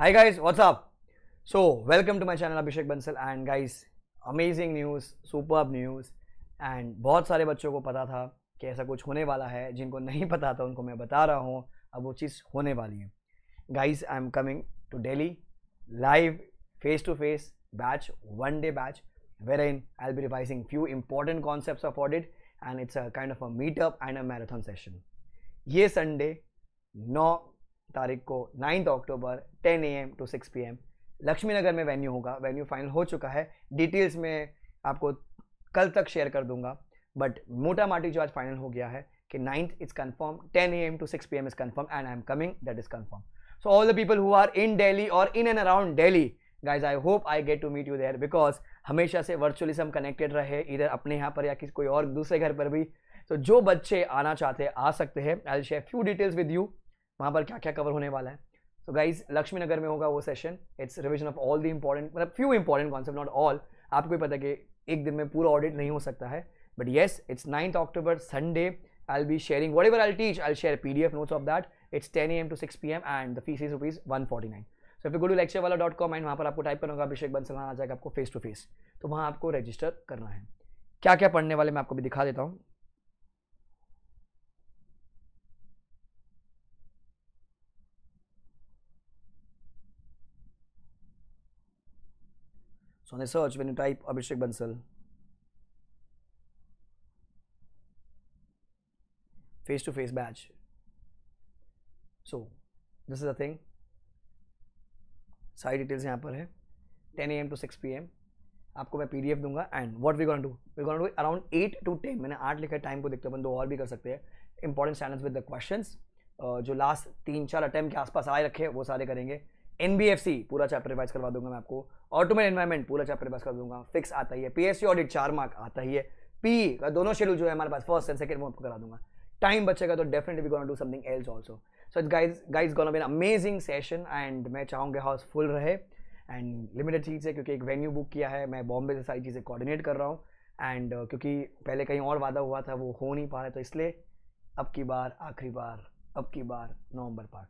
Hi guys what's up? So welcome to my channel Abhishek Bansal and guys, amazing news news news बहुत सारे बच्चों को पता था कि ऐसा कुछ होने वाला है जिनको नहीं पता था उनको मैं बता रहा हूँ अब वो चीज़ होने वाली है guys I am coming to Delhi live face to face batch one day batch wherein I be revising few important concept of audit and it's a kind of a meetup and a marathon session ये Sunday नौ तारीख को ninth October ten a m to six p m Laxmi Nagar में venue होगा venue final हो चुका है details में आपको कल तक शेयर कर दूंगा बट मोटा माटी जो आज फाइनल हो गया है कि ninth is confirm ten a m to six p m is confirm and I am coming that is confirm so all the people who are in Delhi और in and around Delhi guys I hope I get to meet you there because हमेशा से virtually से हम connected रहे इधर अपने यहाँ पर या किसी कोई और दूसरे घर पर भी तो so, जो बच्चे आना चाहते आ सकते हैं I share few details with you वहाँ पर क्या क्या कवर होने वाला है सो गाइज लक्ष्मी नगर में होगा वो session it's revision of all the important मतलब few important concept not all आपको भी पता कि एक दिन में पूरा ऑडिट नहीं हो सकता है but yes it's ninth October Sunday I I be sharing ever I'll be sharing whatever I'll teach. I'll share PDF notes of that. एम 10 a.m. to 6 p.m. and the fees is rupees 149. So if lecture वाला dot com and वहाँ पर आपको type करना होगा अभिषेक बंसल आ जाएगा आपको face to face तो वहाँ आपको रजिस्टर करना है क्या क्या पढ़ने वाले मैं आपको भी दिखा देता हूँ So on the search, when you type Abhishek Bansal, face-to-face badge. So this is the thing. सारी डिटेल्स यहाँ पर है 10 एम टू 6 p.m. आपको मैं एफ दूंगा and what we gonna do we gonna do around eight to ten मैंने आठ लिखा है टाइम को देखते हैं अपन दो और भी कर सकते हैं important standards with the questions जो लास्ट तीन चार अटैम्प के आसपास आए रखे वो सारे करेंगे एन पूरा चैप्टर रिवाइज करवा दूंगा मैं आपको ऑटोमेट एनवायरमेंट पूरा चैप्टर पास कर दूंगा फिक्स आता ही है पीएससी ऑडिट चार मार्क आता ही है पी का दोनों शेड्यूल जो है हमारे पास फर्स्ट एंड सेकंड वो आपको करा दूंगा टाइम बचेगा तो definitely we gonna do something else also so guys guys gonna be an amazing session and मैं चाहूँगा हाउस फुल रहे एंड लिमिटेड चीज़ है क्योंकि एक वेन्यू बुक किया है मैं बॉम्बे से सारी चीज़ें कोऑर्डिनेट कर रहा हूँ एंड uh, क्योंकि पहले कहीं और वादा हुआ था वो हो नहीं पा रहा तो इसलिए अब की बार आखिरी बार अब की बार नवंबर पार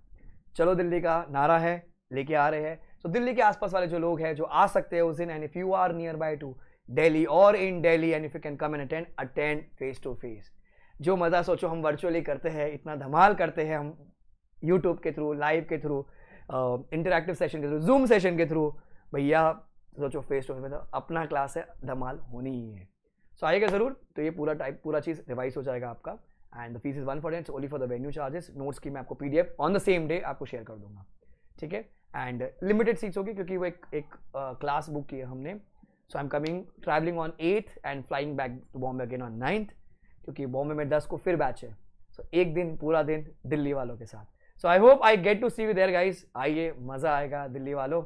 चलो दिल्ली का नारा है लेके आ रहे हैं सो so, दिल्ली के आसपास वाले जो लोग हैं जो आ सकते हैं उस दिन and if you are nearby to Delhi और in Delhi and if you can come and attend attend face to face जो मज़ा सोचो हम वर्चुअली करते हैं इतना धमाल करते हैं हम यूट्यूब के थ्रू लाइव के थ्रू इंटरेक्टिव सेशन के थ्रू जूम सेशन के थ्रू भैया सोचो फेस टू फेस अपना क्लास है धमाल होनी ही है सो आएगा ज़रूर तो ये पूरा टाइप पूरा चीज़ रिवाइज हो जाएगा आपका and the fees is one for it's only for the venue charges notes की मैं आपको PDF on the same day आपको शेयर कर दूंगा ठीक है एंड लिमिटेड सीट्स होगी क्योंकि वो एक एक क्लास बुक की है हमने so I am coming travelling on eighth and flying back to Bombay again on ninth क्योंकि बॉम्बे में दस को फिर बैच है सो so, एक दिन पूरा दिन दिल्ली वालों के साथ so I hope I get to see you there guys आइए मज़ा आएगा दिल्ली वालों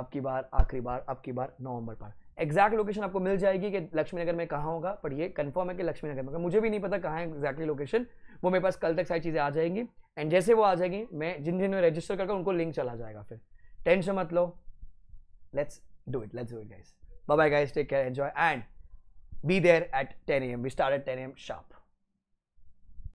अब की बार आखिरी बार अब की बार नवंबर पर एग्जैक्ट लोकेशन आपको मिल जाएगी कि लक्ष्मी नगर में कहाँ होगा पर ये कंफर्म है कि लक्ष्मी नगर में मुझे भी नहीं पता कहाँ है एग्जैक्टली लोकेशन वो मेरे पास कल तक सारी चीज़ें आ जाएंगी एंड जैसे वो आ जाएंगी मैं जिन जिन में रजिस्टर करके उनको लिंक चला जाएगा फिर टेंशन मत लो let's do it let's do it guys bye bye guys take care enjoy and be there at ten a m we start at ten a m sharp